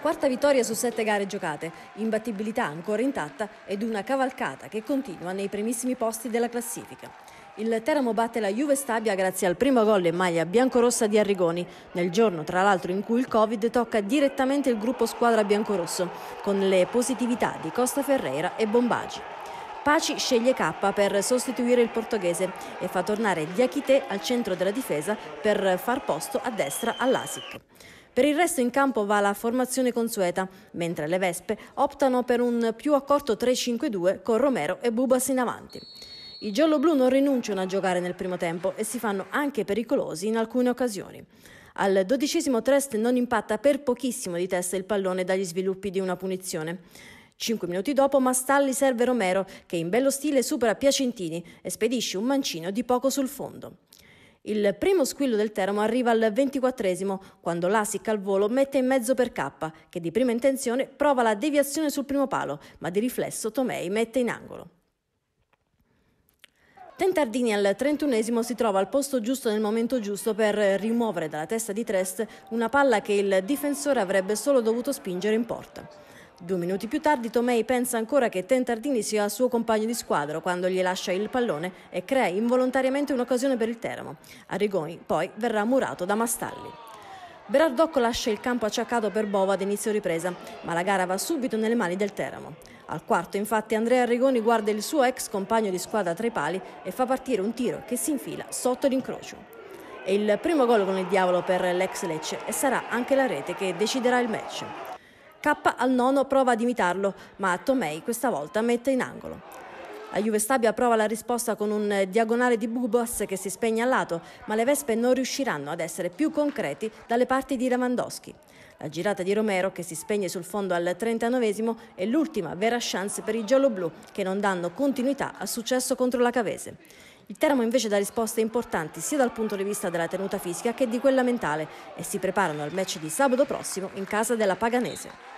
Quarta vittoria su sette gare giocate, imbattibilità ancora intatta ed una cavalcata che continua nei primissimi posti della classifica. Il Teramo batte la Juve Stabia grazie al primo gol in maglia biancorossa di Arrigoni, nel giorno tra l'altro in cui il Covid tocca direttamente il gruppo squadra biancorosso, con le positività di Costa Ferreira e Bombagi. Paci sceglie K per sostituire il portoghese e fa tornare Diachite al centro della difesa per far posto a destra all'Asic. Per il resto in campo va la formazione consueta, mentre le Vespe optano per un più accorto 3-5-2 con Romero e Bubas in avanti. I gialloblu non rinunciano a giocare nel primo tempo e si fanno anche pericolosi in alcune occasioni. Al dodicesimo Trest non impatta per pochissimo di testa il pallone dagli sviluppi di una punizione. Cinque minuti dopo Mastalli serve Romero che in bello stile supera Piacentini e spedisce un mancino di poco sul fondo. Il primo squillo del Teramo arriva al ventiquattresimo, quando l'Asic al volo mette in mezzo per K, che di prima intenzione prova la deviazione sul primo palo, ma di riflesso Tomei mette in angolo. Tentardini al 31 si trova al posto giusto nel momento giusto per rimuovere dalla testa di Trest una palla che il difensore avrebbe solo dovuto spingere in porta. Due minuti più tardi Tomei pensa ancora che Tentardini sia il suo compagno di squadra quando gli lascia il pallone e crea involontariamente un'occasione per il Teramo. Arrigoni poi verrà murato da Mastalli. Berardocco lascia il campo acciaccato per Bova ad inizio ripresa, ma la gara va subito nelle mani del Teramo. Al quarto infatti Andrea Arrigoni guarda il suo ex compagno di squadra tra i pali e fa partire un tiro che si infila sotto l'incrocio. È il primo gol con il diavolo per l'ex Lecce e sarà anche la rete che deciderà il match. K al nono prova ad imitarlo, ma Tomei questa volta mette in angolo. La Juve Stabia prova la risposta con un diagonale di Bubos che si spegne al lato, ma le Vespe non riusciranno ad essere più concreti dalle parti di Lewandowski. La girata di Romero, che si spegne sul fondo al 39 è l'ultima vera chance per i gialloblu, che non danno continuità al successo contro la Cavese. Il Teramo invece dà risposte importanti sia dal punto di vista della tenuta fisica che di quella mentale e si preparano al match di sabato prossimo in casa della Paganese.